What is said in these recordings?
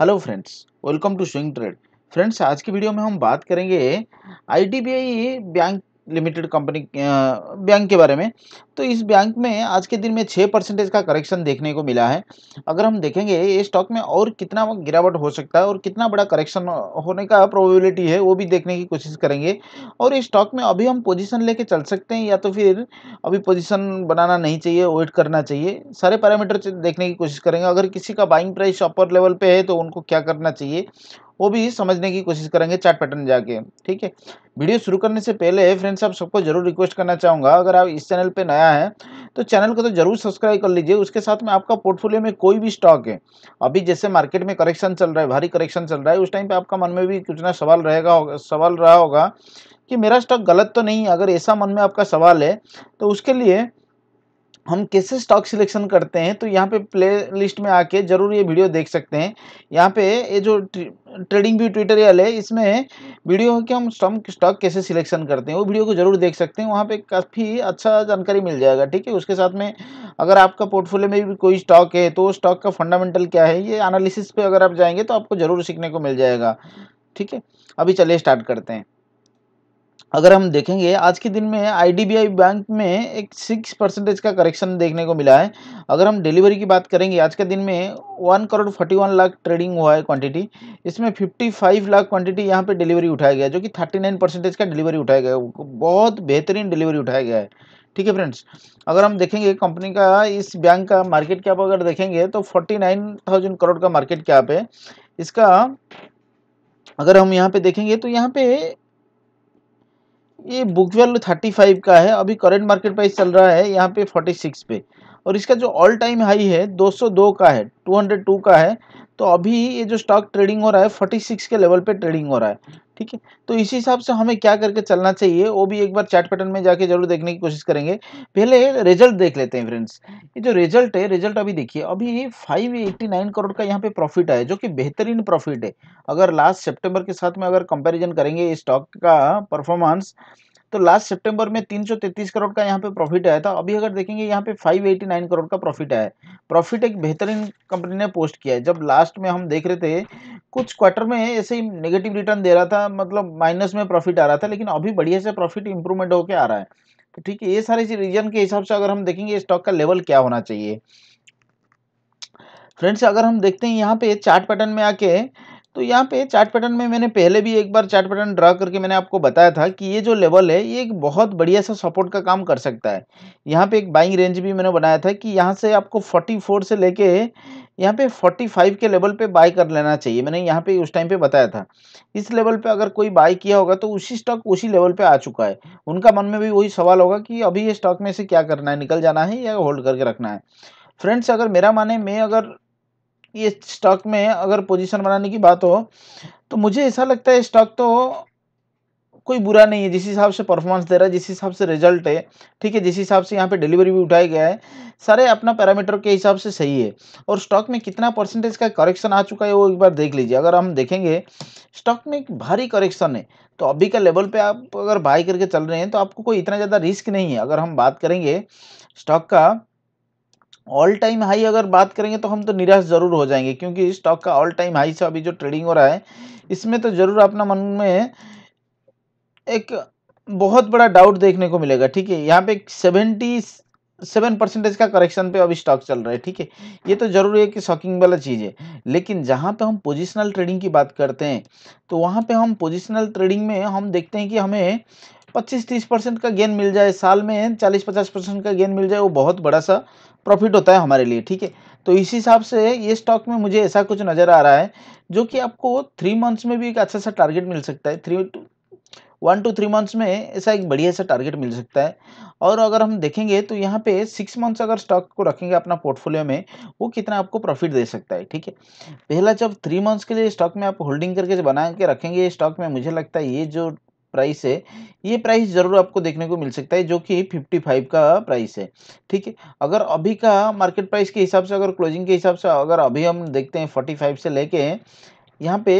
hello friends welcome to swing trade friends आज की video में हम बात करेंगे I bank limited company bank के बारे में तो इस बैंक में आज के दिन में छः परसेंटेज का करेक्शन देखने को मिला है अगर हम देखेंगे ये स्टॉक में और कितना गिरावट हो सकता है और कितना बड़ा करेक्शन होने का प्रोबेबिलिटी है वो भी देखने की कोशिश करेंगे और इस स्टॉक में अभी हम पोजीशन लेके चल सकते हैं या तो फिर अभी पोजिशन बनाना नहीं चाहिए वेट करना चाहिए सारे पैरामीटर देखने की कोशिश करेंगे अगर किसी का बाइंग प्राइस अपर लेवल पर है तो उनको क्या करना चाहिए वो भी समझने की कोशिश करेंगे चैट पैटर्न जाके ठीक है वीडियो शुरू करने से पहले फ्रेंड्स आप सबको जरूर रिक्वेस्ट करना चाहूँगा अगर आप इस चैनल पे नया है तो चैनल को तो जरूर सब्सक्राइब कर लीजिए उसके साथ में आपका पोर्टफोलियो में कोई भी स्टॉक है अभी जैसे मार्केट में करेक्शन चल रहा है भारी करेक्शन चल रहा है उस टाइम पर आपका मन में भी कुछ ना सवाल रहेगा सवाल रहा होगा कि मेरा स्टॉक गलत तो नहीं अगर ऐसा मन में आपका सवाल है तो उसके लिए हम कैसे स्टॉक सिलेक्शन करते हैं तो यहाँ पे प्ले लिस्ट में आके जरूर ये वीडियो देख सकते हैं यहाँ पे ये जो ट्रेडिंग व्यू ट्यूटोरियल है इसमें वीडियो है कि हम स्टॉक स्टॉक कैसे सिलेक्शन करते हैं वो वीडियो को जरूर देख सकते हैं वहाँ पे काफ़ी अच्छा जानकारी मिल जाएगा ठीक है उसके साथ में अगर आपका पोर्टफोलियो में भी कोई स्टॉक है तो स्टॉक का फंडामेंटल क्या है ये एनालिसिस पर अगर आप जाएंगे तो आपको ज़रूर सीखने को मिल जाएगा ठीक है अभी चलिए स्टार्ट करते हैं अगर हम देखेंगे आज के दिन में आईडीबीआई बैंक में एक सिक्स परसेंटेज का करेक्शन देखने को मिला है अगर हम डिलीवरी की बात करेंगे आज के दिन में one crore forty one lakh trading हुआ है क्वांटिटी इसमें फिफ्टी फाइव लाख क्वांटिटी यहाँ पे डिलीवरी उठाया गया जो कि थर्टी नाइन परसेंटेज का डिलीवरी उठाया गया बहुत बेहतरीन डिलीवरी उठाया गया है ठीक है फ्रेंड्स अगर हम देखेंगे कंपनी का इस बैंक का मार्केट कैप अगर देखेंगे तो फोर्टी नाइन थाउजेंड करोड़ का मार्केट कैप है इसका अगर हम यहाँ पे देखेंगे तो यहाँ पे ये बुक वैल्यू थर्टी फाइव का है अभी करेंट मार्केट प्राइस चल रहा है यहाँ पे फोर्टी सिक्स पे और इसका जो ऑल टाइम हाई है दो सौ दो का है टू हंड्रेड टू का है तो अभी ये जो स्टॉक ट्रेडिंग हो रहा है फोर्टी सिक्स के लेवल पे ट्रेडिंग हो रहा है ठीक है तो इसी हिसाब से हमें क्या करके चलना चाहिए वो भी एक बार चैट पैटर्न में जाके जरूर देखने की कोशिश करेंगे पहले रिजल्ट देख लेते हैं फ्रेंड्स ये जो रिजल्ट है रिजल्ट अभी देखिए अभी 589 करोड़ का यहाँ पे प्रॉफिट है जो कि बेहतरीन प्रॉफिट है अगर लास्ट सेप्टेम्बर के साथ में अगर कंपेरिजन करेंगे इस स्टॉक का परफॉर्मेंस तो लास्ट सितंबर में 333 करोड़ का यहाँ पे प्रॉफिट आया था अभी अगर देखेंगे यहाँ पे 589 करोड़ का प्रॉफिट आया है प्रॉफिट एक बेहतरीन कंपनी ने पोस्ट किया है जब लास्ट में हम देख रहे थे कुछ क्वार्टर में ऐसे ही नेगेटिव रिटर्न दे रहा था मतलब माइनस में प्रॉफिट आ रहा था लेकिन अभी बढ़िया से प्रॉफिट इंप्रूवमेंट होकर आ रहा है तो ठीक है ये सारे रीजन के हिसाब से अगर हम देखेंगे स्टॉक का लेवल क्या होना चाहिए फ्रेंड्स अगर हम देखते हैं यहाँ पे चार्ट पैटर्न में आके तो यहाँ पे चार्ट पैटर्न में मैंने पहले भी एक बार चार्ट पैटर्न ड्रा करके मैंने आपको बताया था कि ये जो लेवल है ये एक बहुत बढ़िया सा सपोर्ट का काम कर सकता है यहाँ पे एक बाइंग रेंज भी मैंने बनाया था कि यहाँ से आपको 44 से लेके यहाँ पे 45 के लेवल पे बाय कर लेना चाहिए मैंने यहाँ पे उस टाइम पे बताया था इस लेवल पे अगर कोई बाय किया होगा तो उसी स्टॉक उसी लेवल पे आ चुका है उनका मन में भी वही सवाल होगा कि अभी ये स्टॉक में से क्या करना है निकल जाना है या होल्ड करके रखना है फ्रेंड्स अगर मेरा माने मैं अगर ये स्टॉक में अगर पोजिशन बनाने की बात हो तो मुझे ऐसा लगता है स्टॉक तो कोई बुरा नहीं है जिस हिसाब से परफॉर्मेंस दे रहा है जिस हिसाब से रिजल्ट है ठीक है जिस हिसाब से यहाँ पे डिलीवरी भी उठाया गया है सारे अपना पैरामीटर के हिसाब से सही है और स्टॉक में कितना परसेंटेज का करेक्शन आ चुका है वो एक बार देख लीजिए अगर हम देखेंगे स्टॉक में एक भारी करेक्शन है तो अभी का लेवल पर आप अगर बाई करके चल रहे हैं तो आपको कोई इतना ज़्यादा रिस्क नहीं है अगर हम बात करेंगे स्टॉक का ऑल टाइम हाई अगर बात करेंगे तो हम तो निराश जरूर हो जाएंगे क्योंकि स्टॉक का ऑल टाइम हाई से अभी जो ट्रेडिंग हो रहा है इसमें तो जरूर अपना मन में एक बहुत बड़ा डाउट देखने को मिलेगा ठीक है यहाँ पे सेवेंटी सेवन परसेंटेज का करेक्शन पे अभी स्टॉक चल रहा है ठीक है ये तो ज़रूरी है कि शॉकिंग वाला चीज़ है लेकिन जहाँ पे हम पोजिशनल ट्रेडिंग की बात करते हैं तो वहाँ पे हम पोजिशनल ट्रेडिंग में हम देखते हैं कि हमें पच्चीस तीस परसेंट का गेन मिल जाए साल में चालीस पचास परसेंट का गेन मिल जाए वो बहुत बड़ा सा प्रॉफिट होता है हमारे लिए ठीक है तो इस हिसाब से ये स्टॉक में मुझे ऐसा कुछ नज़र आ रहा है जो कि आपको थ्री मंथ्स में भी एक अच्छा सा टारगेट मिल सकता है three one two three months में ऐसा एक बढ़िया सा टारगेट मिल सकता है और अगर हम देखेंगे तो यहाँ पे सिक्स मंथ्स अगर स्टॉक को रखेंगे अपना पोर्टफोलियो में वो कितना आपको प्रॉफिट दे सकता है ठीक है पहला जब थ्री मंथ्स के लिए स्टॉक में आप होल्डिंग करके बना के रखेंगे स्टॉक में मुझे लगता है ये जो प्राइस है ये प्राइस ज़रूर आपको देखने को मिल सकता है जो कि 55 का प्राइस है ठीक है अगर अभी का मार्केट प्राइस के हिसाब से अगर क्लोजिंग के हिसाब से अगर अभी हम देखते हैं 45 से लेके यहाँ पे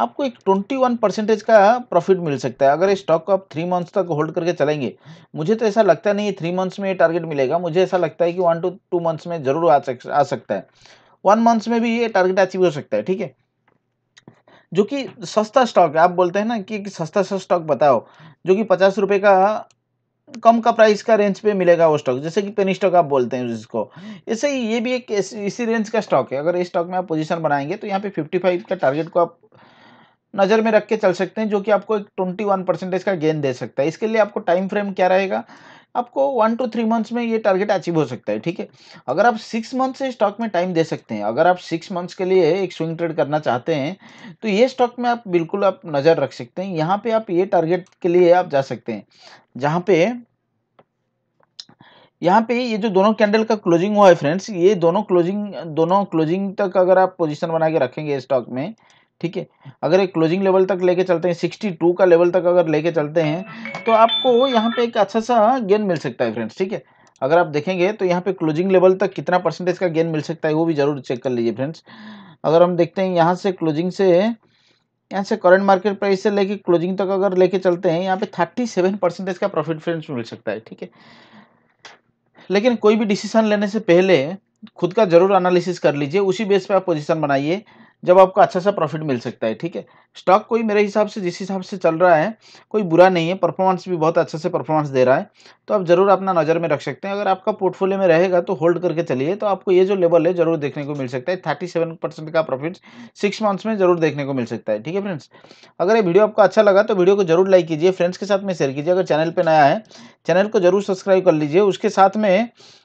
आपको एक 21 परसेंटेज का प्रॉफिट मिल सकता है अगर स्टॉक को आप थ्री मंथ्स तक होल्ड करके चलेंगे मुझे तो ऐसा लगता नहीं है थ्री मंथ्स में ये टारगेट मिलेगा मुझे ऐसा लगता है कि वन टू टू मंथ्स में जरूर आ, सक, आ सकता है वन मंथ्स में भी ये टारगेट अचीव हो सकता है ठीक है जो कि सस्ता स्टॉक है आप बोलते हैं ना कि, कि सस्ता सा स्टॉक बताओ जो कि पचास रुपये का कम का प्राइस का रेंज पे मिलेगा वो स्टॉक जैसे कि पेनी स्टॉक आप बोलते हैं जिसको ऐसे ही ये भी एक इसी रेंज का स्टॉक है अगर इस स्टॉक में आप पोजीशन बनाएंगे तो यहाँ पे 55 का टारगेट को आप नज़र में रख के चल सकते हैं जो कि आपको एक ट्वेंटी वन परसेंटेज का गेन दे सकता है इसके लिए आपको टाइम फ्रेम क्या रहेगा आपको वन टू थ्री मंथ्स में ये टारगेट अचीव हो सकता है ठीक है अगर आप सिक्स मंथ से स्टॉक में टाइम दे सकते हैं अगर आप सिक्स मंथ्स के लिए एक स्विंग ट्रेड करना चाहते हैं तो ये स्टॉक में आप बिल्कुल आप नज़र रख सकते हैं यहाँ पे आप ये टारगेट के लिए आप जा सकते हैं जहाँ पे यहाँ पे ये जो दोनों कैंडल का क्लोजिंग हुआ है फ्रेंड्स ये दोनों क्लोजिंग दोनों क्लोजिंग तक अगर आप पोजिशन बना के रखेंगे स्टॉक में ठीक है अगर एक क्लोजिंग लेवल तक लेके चलते हैं 62 का लेवल तक अगर लेके चलते हैं तो आपको यहाँ पे एक अच्छा सा गेन मिल सकता है फ्रेंड्स ठीक है अगर आप देखेंगे तो यहाँ पे क्लोजिंग लेवल तक कितना परसेंटेज का गेन मिल सकता है वो भी जरूर चेक कर लीजिए फ्रेंड्स अगर हम देखते हैं यहाँ से क्लोजिंग से यहाँ से करंट मार्केट प्राइस से लेके क्लोजिंग तक अगर लेके चलते हैं यहाँ पे थर्टी सेवन परसेंटेज का प्रॉफिट फ्रेंड्स मिल सकता है ठीक है लेकिन कोई भी डिसीजन लेने से पहले खुद का जरूर एनालिसिस कर लीजिए उसी बेस पे आप पोजिशन बनाइए जब आपको अच्छा सा प्रॉफिट मिल सकता है ठीक है स्टॉक कोई मेरे हिसाब से जिस हिसाब से चल रहा है कोई बुरा नहीं है परफॉर्मेंस भी बहुत अच्छा से परफॉर्मेंस दे रहा है तो आप ज़रूर अपना नज़र में रख सकते हैं अगर आपका पोर्टफोलियो में रहेगा तो होल्ड करके चलिए तो आपको ये जो लेवल है ज़रूर देखने को मिल सकता है थर्टी सेवन परसेंट का प्रॉफिट सिक्स मंथ्स में ज़रूर देखने को मिल सकता है ठीक है फ्रेंड्स अगर ये वीडियो आपको अच्छा लगा तो वीडियो को जरूर लाइक कीजिए फ्रेंड्स के साथ में शेयर कीजिए अगर चैनल पर नया है चैनल को जरूर सब्सक्राइब कर लीजिए उसके साथ में